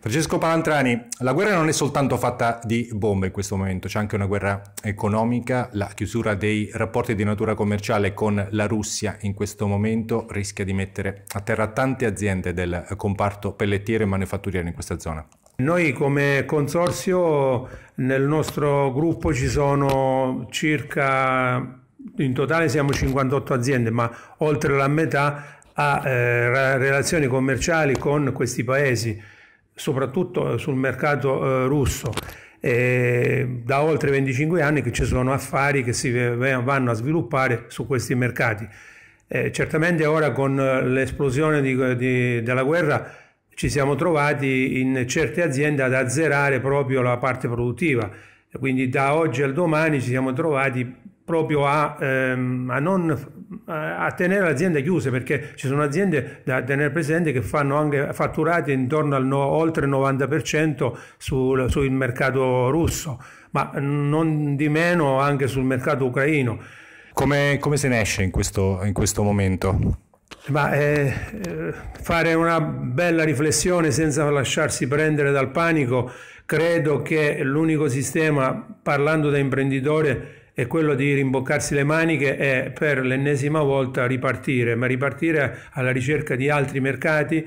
Francesco Palantrani, la guerra non è soltanto fatta di bombe in questo momento, c'è anche una guerra economica, la chiusura dei rapporti di natura commerciale con la Russia in questo momento rischia di mettere a terra tante aziende del comparto pellettiere e manifatturiero in questa zona. Noi come consorzio nel nostro gruppo ci sono circa, in totale siamo 58 aziende, ma oltre la metà ha eh, relazioni commerciali con questi paesi soprattutto eh, sul mercato eh, russo. E da oltre 25 anni che ci sono affari che si eh, vanno a sviluppare su questi mercati. Eh, certamente ora con l'esplosione di, di, della guerra ci siamo trovati in certe aziende ad azzerare proprio la parte produttiva, quindi da oggi al domani ci siamo trovati proprio a, ehm, a, non, a, tenere l'azienda chiusa perché ci sono aziende da tenere presente che fanno anche fatturati intorno al no, oltre il 90% sul, sul mercato russo ma non di meno anche sul mercato ucraino come, come se ne esce in questo, in questo momento? Ma, eh, eh fare una bella riflessione senza lasciarsi prendere dal panico, credo che l'unico sistema, parlando da imprenditore, è quello di rimboccarsi le maniche e per l'ennesima volta ripartire, ma ripartire alla ricerca di altri mercati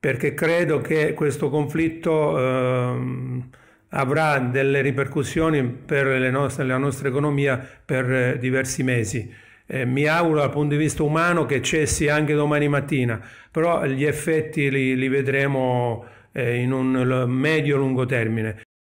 perché credo che questo conflitto eh, avrà delle ripercussioni per nostre, la nostra economia per diversi mesi. Eh, mi auguro dal punto di vista umano che cessi anche domani mattina, però gli effetti li, li vedremo eh, in un medio-lungo termine.